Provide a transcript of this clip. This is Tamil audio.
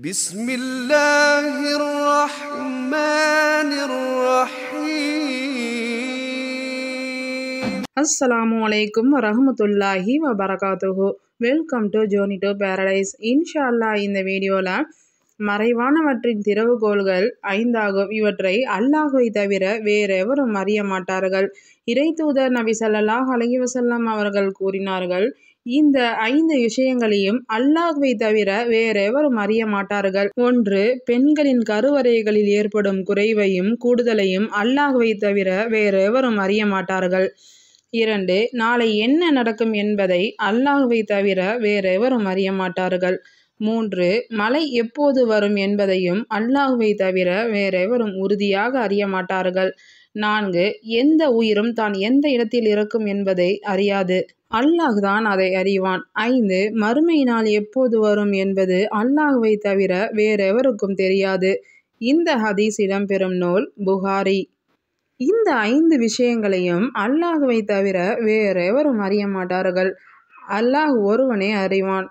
بسم الله الرحمن الرحيم السلام عليكم ورحمة الله وبركاته Welcome to ஜோனி to Paradise. Inshallah, in the video, மறைவானவற்றின் திறவுகோள்கள் ஐந்தாகும் இவற்றை அல்லாஹுவை தவிர வேறெவரும் அறிய மாட்டார்கள் இறை தூதர் நபி சல்லாஹ் அலஹி வசல்லாம் அவர்கள் கூறினார்கள் இந்த ஐந்து விஷயங்களையும் அல்லாஹை தவிர வேறெவரும் அறிய மாட்டார்கள் ஒன்று பெண்களின் கருவறைகளில் ஏற்படும் குறைவையும் கூடுதலையும் அல்லாஹை தவிர வேறெவரும் அறிய மாட்டார்கள் இரண்டு நாளை என்ன நடக்கும் என்பதை அல்லாஹை தவிர வேறெவரும் அறிய மாட்டார்கள் மூன்று மழை எப்போது வரும் என்பதையும் அல்லாஹுவை தவிர வேறெவரும் உறுதியாக அறிய மாட்டார்கள் நான்கு எந்த உயிரும் தான் எந்த இடத்தில் இருக்கும் என்பதை அறியாது அல்லாஹ் தான் அதை அறிவான் ஐந்து மறுமையினால் எப்போது வரும் என்பது அல்லாஹுவை தவிர வேறெவருக்கும் தெரியாது இந்த ஹதீஸ் இடம்பெறும் நூல் புகாரி இந்த ஐந்து விஷயங்களையும் அல்லாஹுவை தவிர வேறெவரும் அறிய மாட்டார்கள் அல்லாஹ் ஒருவனே அறிவான்